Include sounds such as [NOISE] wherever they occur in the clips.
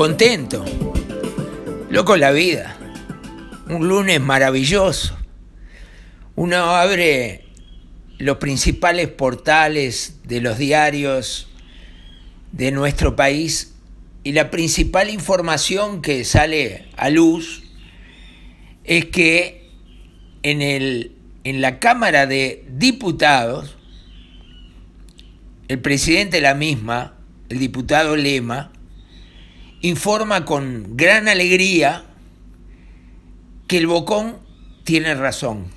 contento. Loco la vida. Un lunes maravilloso. Uno abre los principales portales de los diarios de nuestro país y la principal información que sale a luz es que en, el, en la Cámara de Diputados, el presidente de la misma, el diputado Lema, informa con gran alegría que el Bocón tiene razón.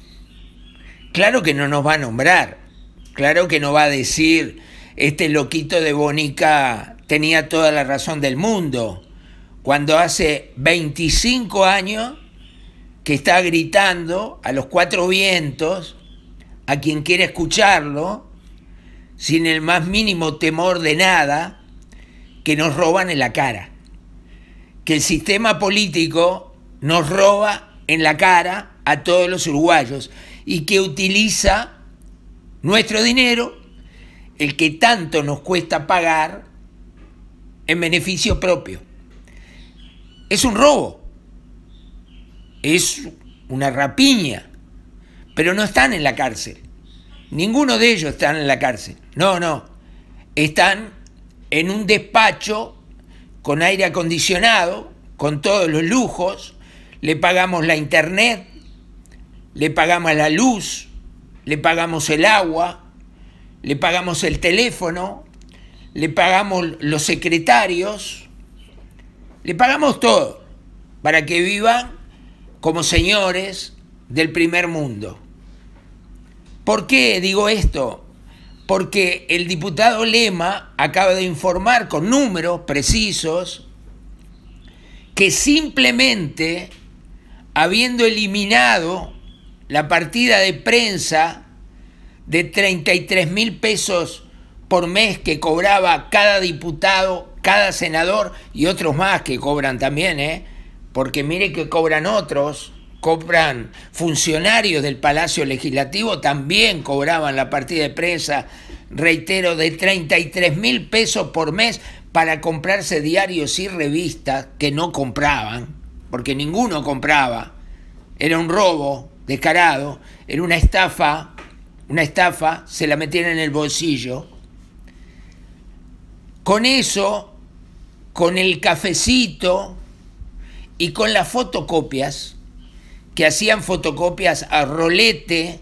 Claro que no nos va a nombrar, claro que no va a decir, este loquito de Bonica tenía toda la razón del mundo, cuando hace 25 años que está gritando a los cuatro vientos, a quien quiere escucharlo, sin el más mínimo temor de nada, que nos roban en la cara que el sistema político nos roba en la cara a todos los uruguayos y que utiliza nuestro dinero, el que tanto nos cuesta pagar, en beneficio propio. Es un robo, es una rapiña, pero no están en la cárcel. Ninguno de ellos están en la cárcel. No, no. Están en un despacho con aire acondicionado, con todos los lujos, le pagamos la internet, le pagamos la luz, le pagamos el agua, le pagamos el teléfono, le pagamos los secretarios, le pagamos todo para que vivan como señores del primer mundo. ¿Por qué digo esto? porque el diputado Lema acaba de informar con números precisos que simplemente habiendo eliminado la partida de prensa de 33 mil pesos por mes que cobraba cada diputado, cada senador y otros más que cobran también, ¿eh? porque mire que cobran otros, Compran funcionarios del Palacio Legislativo, también cobraban la partida de prensa, reitero, de 33 mil pesos por mes para comprarse diarios y revistas que no compraban, porque ninguno compraba. Era un robo descarado, era una estafa, una estafa, se la metían en el bolsillo. Con eso, con el cafecito y con las fotocopias, que hacían fotocopias a rolete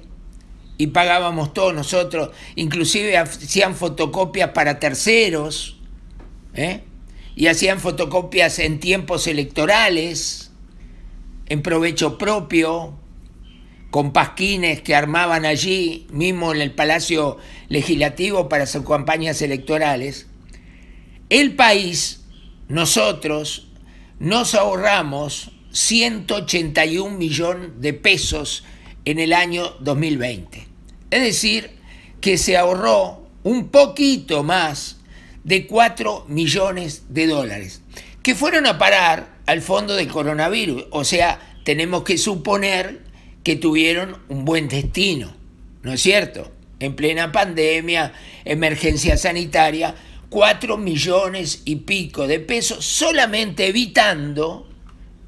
y pagábamos todos nosotros, inclusive hacían fotocopias para terceros, ¿eh? y hacían fotocopias en tiempos electorales, en provecho propio, con pasquines que armaban allí, mismo en el Palacio Legislativo para sus campañas electorales. El país, nosotros, nos ahorramos 181 millones de pesos en el año 2020. Es decir, que se ahorró un poquito más de 4 millones de dólares, que fueron a parar al fondo del coronavirus. O sea, tenemos que suponer que tuvieron un buen destino, ¿no es cierto? En plena pandemia, emergencia sanitaria, 4 millones y pico de pesos solamente evitando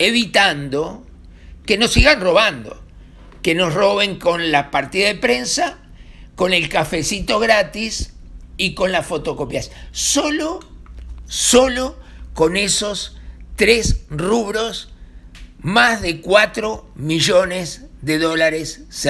evitando que nos sigan robando, que nos roben con la partida de prensa, con el cafecito gratis y con las fotocopias. Solo, solo con esos tres rubros, más de 4 millones de dólares se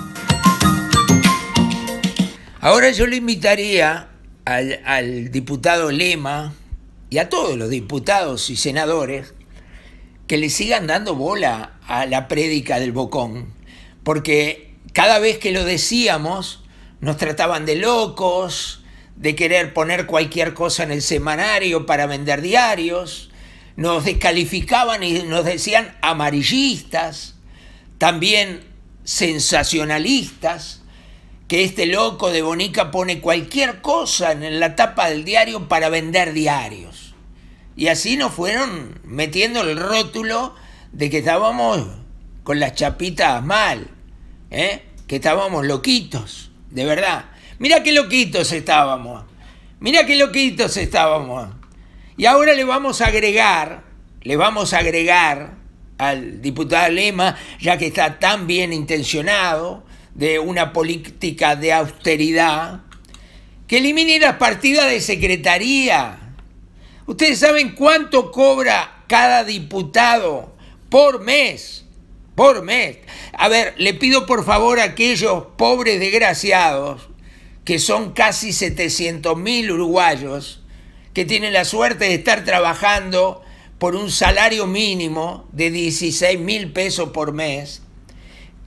Ahora yo le invitaría al, diputado Lema y a todos los diputados y senadores que le sigan dando bola a la prédica del Bocón, porque cada vez que lo decíamos nos trataban de locos, de querer poner cualquier cosa en el semanario para vender diarios, nos descalificaban y nos decían amarillistas, también sensacionalistas, que este loco de Bonica pone cualquier cosa en la tapa del diario para vender diarios. Y así nos fueron metiendo el rótulo de que estábamos con las chapitas mal, ¿eh? que estábamos loquitos, de verdad. mira qué loquitos estábamos, mira qué loquitos estábamos. Y ahora le vamos a agregar, le vamos a agregar al diputado Lema, ya que está tan bien intencionado, de una política de austeridad, que elimine las partidas de secretaría. Ustedes saben cuánto cobra cada diputado por mes, por mes. A ver, le pido por favor a aquellos pobres desgraciados, que son casi 700 mil uruguayos, que tienen la suerte de estar trabajando por un salario mínimo de 16 mil pesos por mes,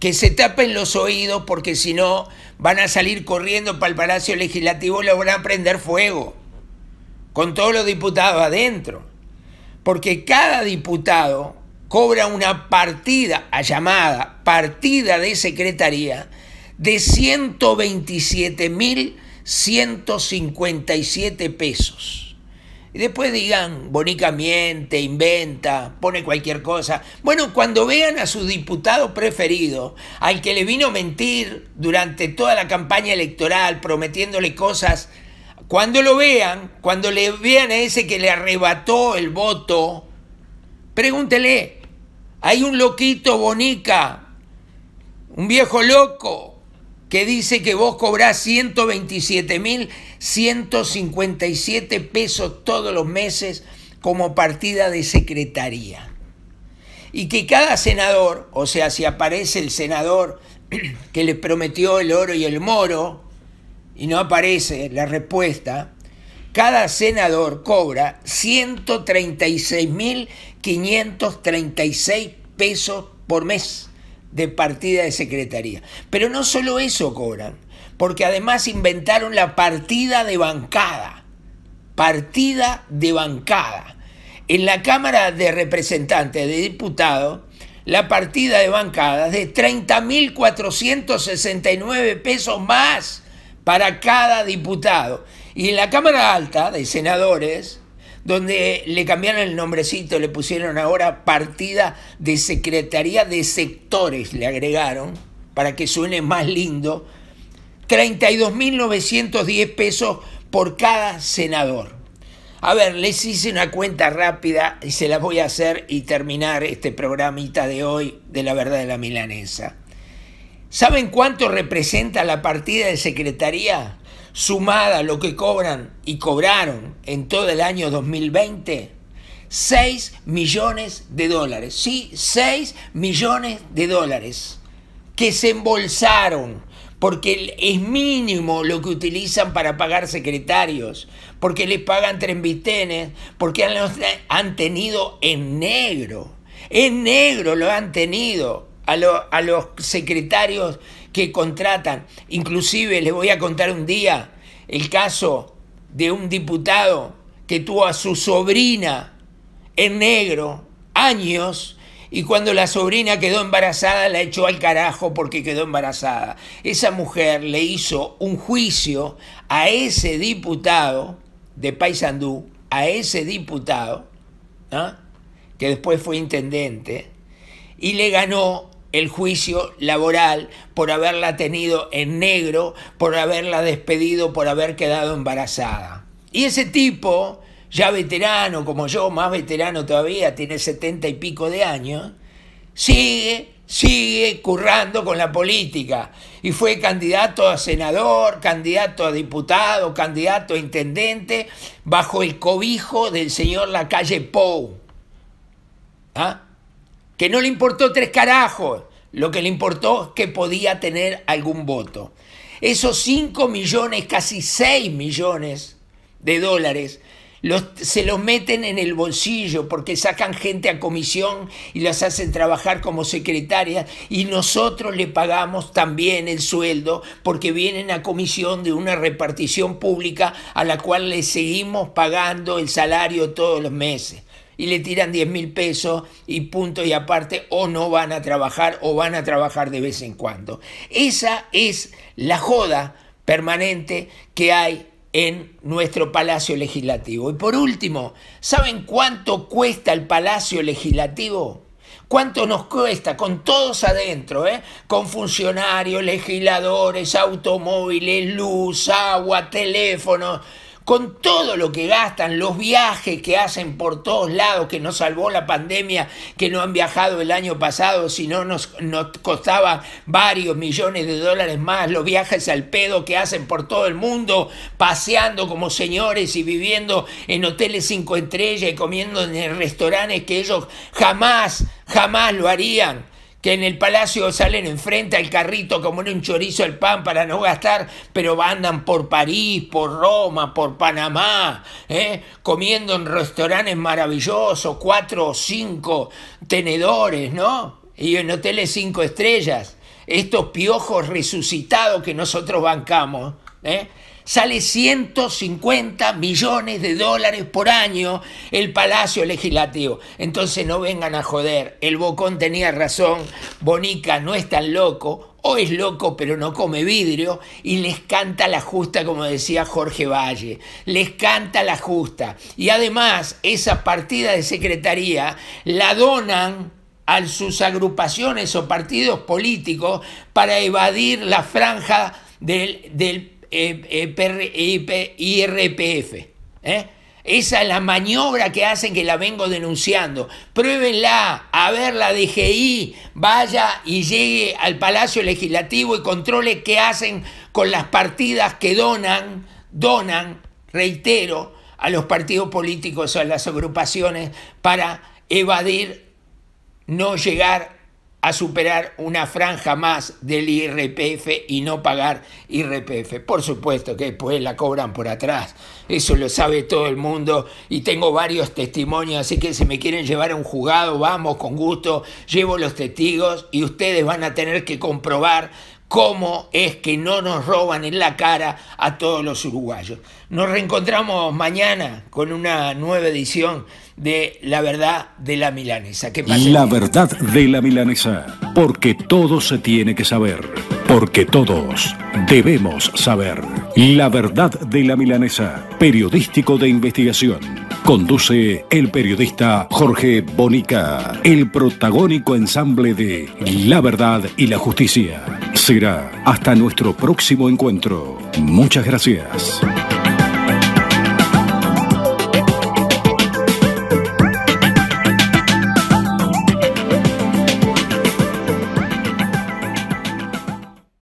que se tapen los oídos porque si no van a salir corriendo para el Palacio Legislativo y lo van a prender fuego con todos los diputados adentro. Porque cada diputado cobra una partida, a llamada partida de secretaría, de 127.157 pesos. Y después digan, Bonica miente, inventa, pone cualquier cosa. Bueno, cuando vean a su diputado preferido, al que le vino a mentir durante toda la campaña electoral, prometiéndole cosas, cuando lo vean, cuando le vean a ese que le arrebató el voto, pregúntele, hay un loquito Bonica, un viejo loco que dice que vos cobrás 127.157 pesos todos los meses como partida de secretaría. Y que cada senador, o sea, si aparece el senador [CLEARS THROAT] que le prometió el oro y el moro, y no aparece la respuesta, cada senador cobra 136.536 pesos por mes de partida de secretaría. Pero no solo eso cobran, porque además inventaron la partida de bancada. Partida de bancada. En la Cámara de Representantes de Diputados, la partida de bancada es de 30.469 pesos más para cada diputado. Y en la Cámara Alta de Senadores, donde le cambiaron el nombrecito, le pusieron ahora partida de Secretaría de Sectores, le agregaron, para que suene más lindo, 32.910 pesos por cada senador. A ver, les hice una cuenta rápida y se las voy a hacer y terminar este programita de hoy de la verdad de la milanesa. ¿Saben cuánto representa la partida de secretaría? sumada lo que cobran y cobraron en todo el año 2020, 6 millones de dólares. Sí, 6 millones de dólares que se embolsaron porque es mínimo lo que utilizan para pagar secretarios, porque les pagan bitenes, porque han, han tenido en negro, en negro lo han tenido a, a los secretarios que contratan. Inclusive les voy a contar un día el caso de un diputado que tuvo a su sobrina en negro años y cuando la sobrina quedó embarazada la echó al carajo porque quedó embarazada. Esa mujer le hizo un juicio a ese diputado de Paysandú, a ese diputado, ¿ah? que después fue intendente, y le ganó el juicio laboral por haberla tenido en negro, por haberla despedido, por haber quedado embarazada. Y ese tipo, ya veterano como yo, más veterano todavía, tiene setenta y pico de años, sigue, sigue currando con la política. Y fue candidato a senador, candidato a diputado, candidato a intendente, bajo el cobijo del señor Lacalle Pou. ¿Ah? que no le importó tres carajos, lo que le importó es que podía tener algún voto. Esos 5 millones, casi 6 millones de dólares, los, se los meten en el bolsillo porque sacan gente a comisión y las hacen trabajar como secretarias y nosotros le pagamos también el sueldo porque vienen a comisión de una repartición pública a la cual le seguimos pagando el salario todos los meses y le tiran 10 mil pesos y punto y aparte o no van a trabajar o van a trabajar de vez en cuando. Esa es la joda permanente que hay en nuestro Palacio Legislativo. Y por último, ¿saben cuánto cuesta el Palacio Legislativo? ¿Cuánto nos cuesta? Con todos adentro, ¿eh? con funcionarios, legisladores, automóviles, luz, agua, teléfono con todo lo que gastan, los viajes que hacen por todos lados, que nos salvó la pandemia, que no han viajado el año pasado, si no nos, nos costaba varios millones de dólares más, los viajes al pedo que hacen por todo el mundo, paseando como señores y viviendo en hoteles cinco estrellas y comiendo en restaurantes que ellos jamás, jamás lo harían que en el Palacio salen enfrente al carrito como en un chorizo el pan para no gastar, pero andan por París, por Roma, por Panamá, ¿eh? comiendo en restaurantes maravillosos, cuatro o cinco tenedores, ¿no? Y en hoteles cinco estrellas, estos piojos resucitados que nosotros bancamos, ¿eh? Sale 150 millones de dólares por año el Palacio Legislativo. Entonces no vengan a joder. El Bocón tenía razón. Bonica no es tan loco. O es loco pero no come vidrio. Y les canta la justa, como decía Jorge Valle. Les canta la justa. Y además esa partida de secretaría la donan a sus agrupaciones o partidos políticos para evadir la franja del, del IRPF. ¿eh? Esa es la maniobra que hacen que la vengo denunciando. Pruébenla, a ver la DGI, vaya y llegue al Palacio Legislativo y controle qué hacen con las partidas que donan, donan, reitero, a los partidos políticos o a las agrupaciones para evadir, no llegar a superar una franja más del IRPF y no pagar IRPF. Por supuesto que después la cobran por atrás, eso lo sabe todo el mundo y tengo varios testimonios, así que si me quieren llevar a un juzgado, vamos con gusto, llevo los testigos y ustedes van a tener que comprobar cómo es que no nos roban en la cara a todos los uruguayos. Nos reencontramos mañana con una nueva edición de La Verdad de la Milanesa. ¿Qué la Verdad de la Milanesa, porque todo se tiene que saber, porque todos debemos saber. La Verdad de la Milanesa, periodístico de investigación. Conduce el periodista Jorge Bonica, el protagónico ensamble de La Verdad y la Justicia. Será hasta nuestro próximo encuentro. Muchas gracias.